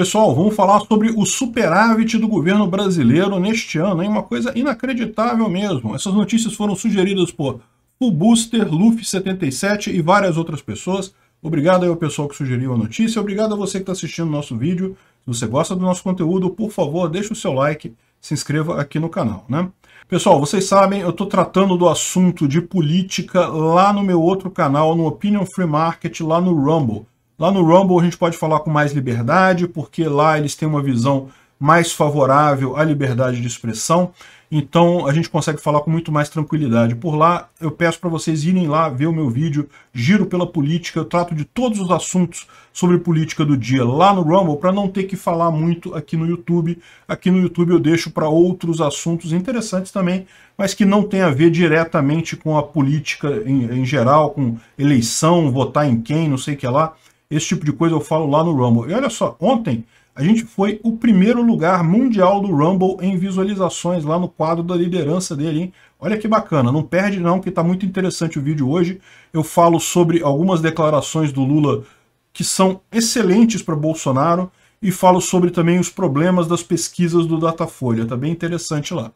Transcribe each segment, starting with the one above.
Pessoal, vamos falar sobre o superávit do governo brasileiro neste ano, hein? uma coisa inacreditável mesmo. Essas notícias foram sugeridas por Full Booster, Luffy77 e várias outras pessoas. Obrigado ao pessoal que sugeriu a notícia, obrigado a você que está assistindo o nosso vídeo. Se você gosta do nosso conteúdo, por favor, deixe o seu like, se inscreva aqui no canal. né? Pessoal, vocês sabem, eu estou tratando do assunto de política lá no meu outro canal, no Opinion Free Market, lá no Rumble. Lá no Rumble a gente pode falar com mais liberdade, porque lá eles têm uma visão mais favorável à liberdade de expressão, então a gente consegue falar com muito mais tranquilidade. Por lá, eu peço para vocês irem lá ver o meu vídeo Giro pela Política, eu trato de todos os assuntos sobre política do dia lá no Rumble, para não ter que falar muito aqui no YouTube. Aqui no YouTube eu deixo para outros assuntos interessantes também, mas que não tem a ver diretamente com a política em, em geral, com eleição, votar em quem, não sei o que lá. Esse tipo de coisa eu falo lá no Rumble. E olha só, ontem a gente foi o primeiro lugar mundial do Rumble em visualizações lá no quadro da liderança dele, hein? Olha que bacana, não perde não, que tá muito interessante o vídeo hoje. Eu falo sobre algumas declarações do Lula que são excelentes para Bolsonaro e falo sobre também os problemas das pesquisas do Datafolha, tá bem interessante lá.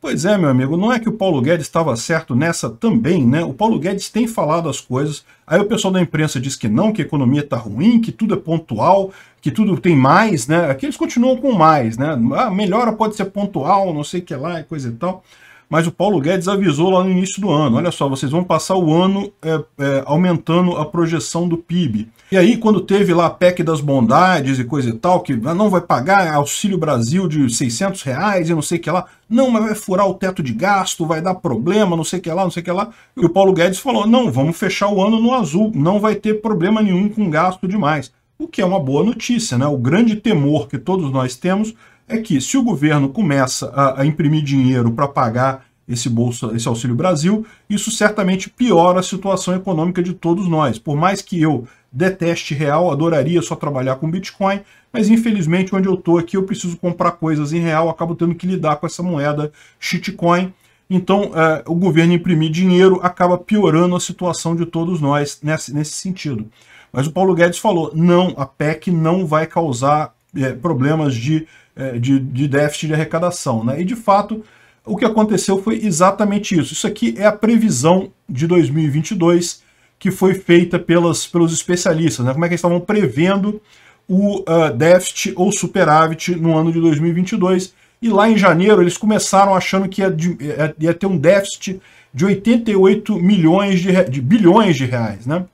Pois é, meu amigo, não é que o Paulo Guedes estava certo nessa também, né? O Paulo Guedes tem falado as coisas, aí o pessoal da imprensa diz que não, que a economia está ruim, que tudo é pontual, que tudo tem mais, né? Aqui eles continuam com mais, né? A ah, melhora pode ser pontual, não sei o que lá, coisa e tal mas o Paulo Guedes avisou lá no início do ano, olha só, vocês vão passar o ano é, é, aumentando a projeção do PIB. E aí, quando teve lá a PEC das bondades e coisa e tal, que ah, não vai pagar auxílio Brasil de 600 reais e não sei o que lá, não, mas vai furar o teto de gasto, vai dar problema, não sei o que lá, não sei o que lá. E o Paulo Guedes falou, não, vamos fechar o ano no azul, não vai ter problema nenhum com gasto demais. O que é uma boa notícia, né? O grande temor que todos nós temos é que se o governo começa a, a imprimir dinheiro para pagar esse bolsa, esse auxílio Brasil, isso certamente piora a situação econômica de todos nós. Por mais que eu deteste real, adoraria só trabalhar com Bitcoin, mas infelizmente onde eu estou aqui eu preciso comprar coisas em real, acabo tendo que lidar com essa moeda shitcoin. Então é, o governo imprimir dinheiro acaba piorando a situação de todos nós nesse, nesse sentido. Mas o Paulo Guedes falou, não, a PEC não vai causar é, problemas de, é, de, de déficit de arrecadação. Né? E, de fato, o que aconteceu foi exatamente isso. Isso aqui é a previsão de 2022 que foi feita pelas, pelos especialistas. Né? Como é que eles estavam prevendo o uh, déficit ou superávit no ano de 2022. E lá em janeiro eles começaram achando que ia, de, é, ia ter um déficit de 88 milhões de, de bilhões de reais. Né?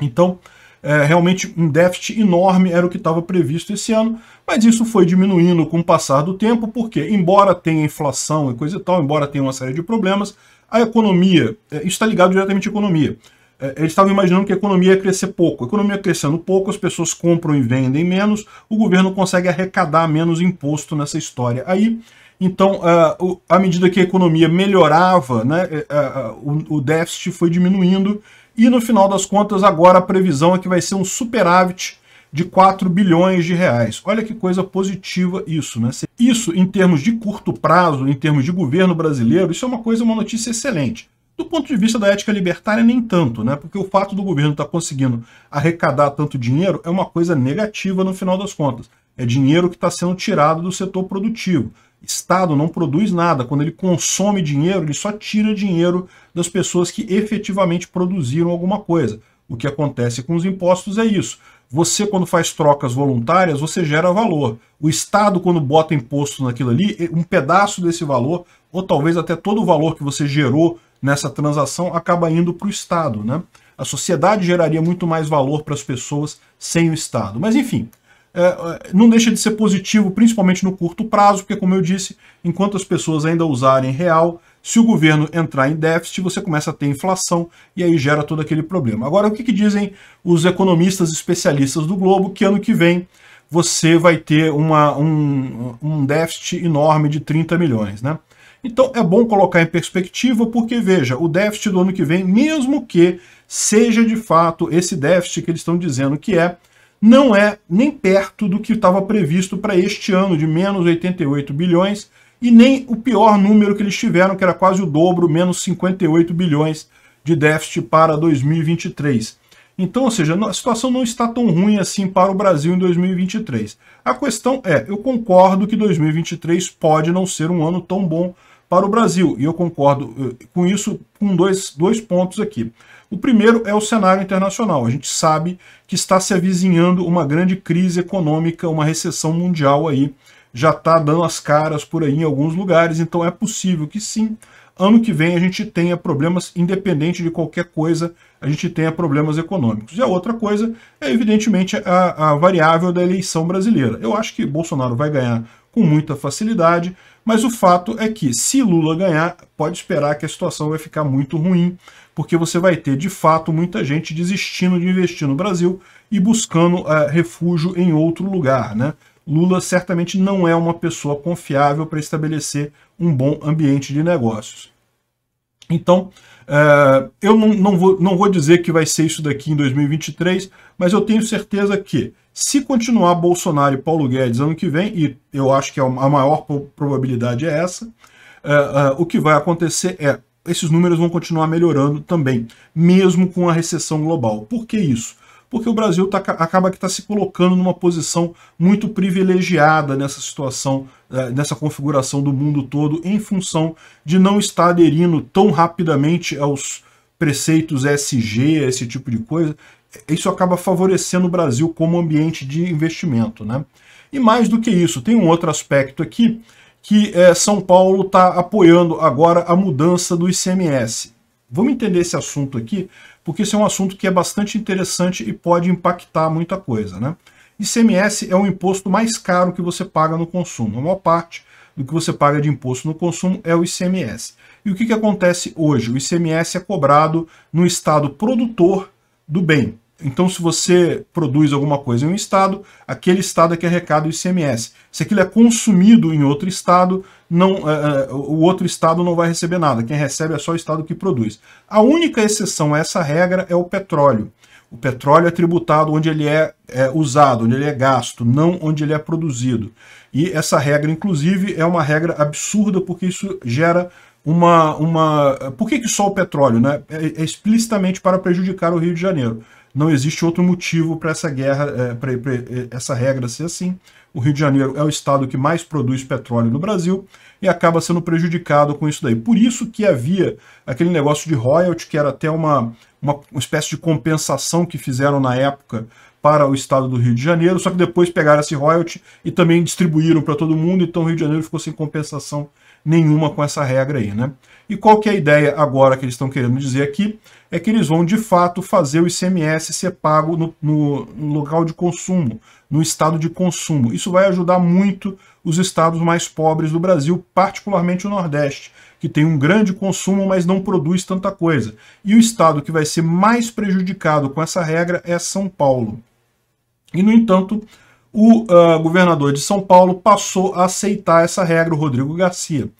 Então, é, realmente um déficit enorme era o que estava previsto esse ano, mas isso foi diminuindo com o passar do tempo, porque, embora tenha inflação e coisa e tal, embora tenha uma série de problemas, a economia, é, isso está ligado diretamente à economia. É, eles estavam imaginando que a economia ia crescer pouco. A economia crescendo pouco, as pessoas compram e vendem menos, o governo consegue arrecadar menos imposto nessa história. Aí, então, é, à medida que a economia melhorava, né, é, é, o déficit foi diminuindo e no final das contas, agora a previsão é que vai ser um superávit de 4 bilhões de reais. Olha que coisa positiva isso, né? Isso, em termos de curto prazo, em termos de governo brasileiro, isso é uma coisa, uma notícia excelente. Do ponto de vista da ética libertária, nem tanto, né? Porque o fato do governo estar tá conseguindo arrecadar tanto dinheiro é uma coisa negativa no final das contas. É dinheiro que está sendo tirado do setor produtivo. Estado não produz nada. Quando ele consome dinheiro, ele só tira dinheiro das pessoas que efetivamente produziram alguma coisa. O que acontece com os impostos é isso. Você, quando faz trocas voluntárias, você gera valor. O Estado, quando bota imposto naquilo ali, um pedaço desse valor, ou talvez até todo o valor que você gerou nessa transação, acaba indo para o Estado. Né? A sociedade geraria muito mais valor para as pessoas sem o Estado. Mas, enfim, é, é, não deixa de ser positivo, principalmente no curto prazo, porque, como eu disse, enquanto as pessoas ainda usarem real, se o governo entrar em déficit, você começa a ter inflação e aí gera todo aquele problema. Agora, o que, que dizem os economistas especialistas do Globo? Que ano que vem você vai ter uma, um, um déficit enorme de 30 milhões, né? Então é bom colocar em perspectiva, porque veja, o déficit do ano que vem, mesmo que seja de fato esse déficit que eles estão dizendo que é, não é nem perto do que estava previsto para este ano, de menos 88 bilhões, e nem o pior número que eles tiveram, que era quase o dobro, menos 58 bilhões de déficit para 2023. Então, ou seja, a situação não está tão ruim assim para o Brasil em 2023. A questão é, eu concordo que 2023 pode não ser um ano tão bom para o Brasil, e eu concordo eh, com isso com dois, dois pontos aqui. O primeiro é o cenário internacional. A gente sabe que está se avizinhando uma grande crise econômica, uma recessão mundial aí, já está dando as caras por aí em alguns lugares, então é possível que sim, ano que vem a gente tenha problemas, independente de qualquer coisa, a gente tenha problemas econômicos. E a outra coisa é, evidentemente, a, a variável da eleição brasileira. Eu acho que Bolsonaro vai ganhar com muita facilidade, mas o fato é que se Lula ganhar, pode esperar que a situação vai ficar muito ruim, porque você vai ter de fato muita gente desistindo de investir no Brasil e buscando uh, refúgio em outro lugar, né? Lula certamente não é uma pessoa confiável para estabelecer um bom ambiente de negócios. Então, uh, eu não, não, vou, não vou dizer que vai ser isso daqui em 2023, mas eu tenho certeza que se continuar Bolsonaro e Paulo Guedes ano que vem, e eu acho que a maior probabilidade é essa, é, é, o que vai acontecer é esses números vão continuar melhorando também, mesmo com a recessão global. Por que isso? Porque o Brasil tá, acaba que está se colocando numa posição muito privilegiada nessa situação, é, nessa configuração do mundo todo, em função de não estar aderindo tão rapidamente aos, preceitos SG, esse tipo de coisa, isso acaba favorecendo o Brasil como ambiente de investimento. Né? E mais do que isso, tem um outro aspecto aqui, que é, São Paulo está apoiando agora a mudança do ICMS. Vamos entender esse assunto aqui, porque esse é um assunto que é bastante interessante e pode impactar muita coisa. Né? ICMS é o imposto mais caro que você paga no consumo. A maior parte do que você paga de imposto no consumo é o ICMS. E o que, que acontece hoje? O ICMS é cobrado no estado produtor do bem. Então, se você produz alguma coisa em um estado, aquele estado é que é arrecada o ICMS. Se aquilo é consumido em outro estado, não, é, é, o outro estado não vai receber nada. Quem recebe é só o estado que produz. A única exceção a essa regra é o petróleo. O petróleo é tributado onde ele é, é usado, onde ele é gasto, não onde ele é produzido. E essa regra, inclusive, é uma regra absurda porque isso gera uma... uma... Por que, que só o petróleo? Né? É, é explicitamente para prejudicar o Rio de Janeiro não existe outro motivo para essa guerra, é, para é, essa regra ser assim. O Rio de Janeiro é o estado que mais produz petróleo no Brasil e acaba sendo prejudicado com isso daí. Por isso que havia aquele negócio de royalty, que era até uma, uma, uma espécie de compensação que fizeram na época para o estado do Rio de Janeiro, só que depois pegaram esse royalty e também distribuíram para todo mundo, então o Rio de Janeiro ficou sem compensação nenhuma com essa regra aí, né? E qual que é a ideia agora que eles estão querendo dizer aqui? É que eles vão, de fato, fazer o ICMS ser pago no, no, no local de consumo, no estado de consumo. Isso vai ajudar muito os estados mais pobres do Brasil, particularmente o Nordeste, que tem um grande consumo, mas não produz tanta coisa. E o estado que vai ser mais prejudicado com essa regra é São Paulo. E, no entanto, o uh, governador de São Paulo passou a aceitar essa regra, o Rodrigo Garcia.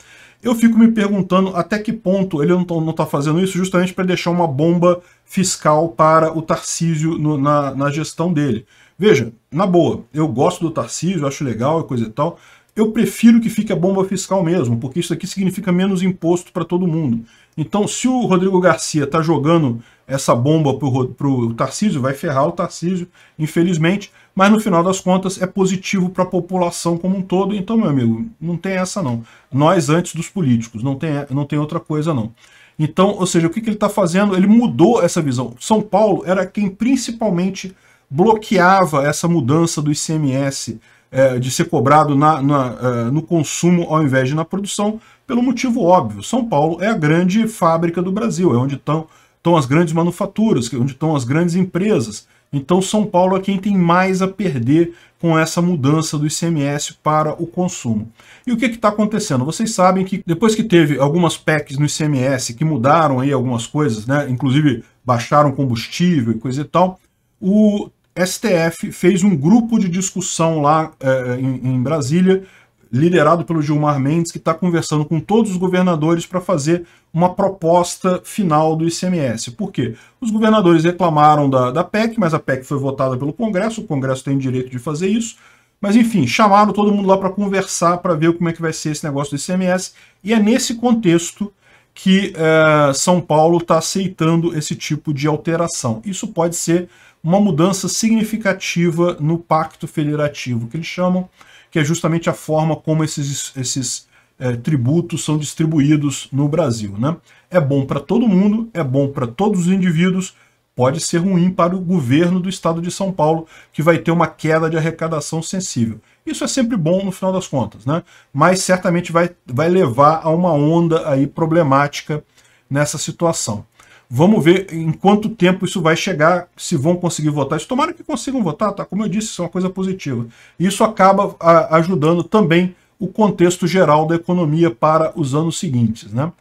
Eu fico me perguntando até que ponto ele não está tá fazendo isso justamente para deixar uma bomba fiscal para o Tarcísio no, na, na gestão dele. Veja, na boa, eu gosto do Tarcísio, acho legal e coisa e tal, eu prefiro que fique a bomba fiscal mesmo, porque isso aqui significa menos imposto para todo mundo. Então, se o Rodrigo Garcia está jogando essa bomba para o Tarcísio, vai ferrar o Tarcísio, infelizmente. Mas no final das contas é positivo para a população como um todo. Então, meu amigo, não tem essa não. Nós antes dos políticos, não tem, não tem outra coisa não. Então, ou seja, o que, que ele está fazendo? Ele mudou essa visão. São Paulo era quem principalmente bloqueava essa mudança do ICMS é, eh, de ser cobrado na, na, eh, no consumo ao invés de na produção, pelo motivo óbvio. São Paulo é a grande fábrica do Brasil, é onde estão, estão as grandes manufaturas, onde estão as grandes empresas. Então São Paulo é quem tem mais a perder com essa mudança do ICMS para o consumo. E o que está acontecendo? Vocês sabem que depois que teve algumas PECs no ICMS que mudaram aí algumas coisas, né? inclusive baixaram combustível e coisa e tal, o STF fez um grupo de discussão lá eh, em, em Brasília liderado pelo Gilmar Mendes, que está conversando com todos os governadores para fazer uma proposta final do ICMS. Por quê? Os governadores reclamaram da, da PEC, mas a PEC foi votada pelo Congresso, o Congresso tem o direito de fazer isso. Mas enfim, chamaram todo mundo lá para conversar, para ver como é que vai ser esse negócio do ICMS. E é nesse contexto que é, São Paulo está aceitando esse tipo de alteração. Isso pode ser uma mudança significativa no Pacto Federativo, que eles chamam que é justamente a forma como esses, esses é, tributos são distribuídos no Brasil. Né? É bom para todo mundo, é bom para todos os indivíduos, pode ser ruim para o governo do estado de São Paulo, que vai ter uma queda de arrecadação sensível. Isso é sempre bom no final das contas, né? mas certamente vai, vai levar a uma onda aí problemática nessa situação. Vamos ver em quanto tempo isso vai chegar, se vão conseguir votar. Isso, tomara que consigam votar, tá? Como eu disse, isso é uma coisa positiva. Isso acaba a, ajudando também o contexto geral da economia para os anos seguintes, né?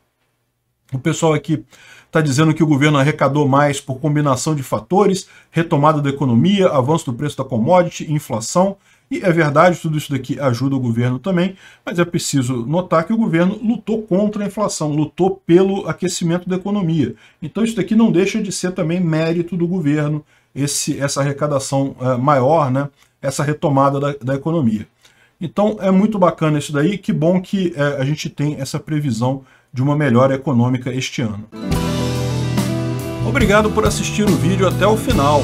O pessoal aqui está dizendo que o governo arrecadou mais por combinação de fatores, retomada da economia, avanço do preço da commodity, inflação, e é verdade, tudo isso daqui ajuda o governo também, mas é preciso notar que o governo lutou contra a inflação, lutou pelo aquecimento da economia. Então isso daqui não deixa de ser também mérito do governo, esse, essa arrecadação eh, maior, né, essa retomada da, da, economia. Então é muito bacana isso daí, que bom que eh, a gente tem essa previsão de uma melhora econômica este ano. Obrigado por assistir o vídeo até o final.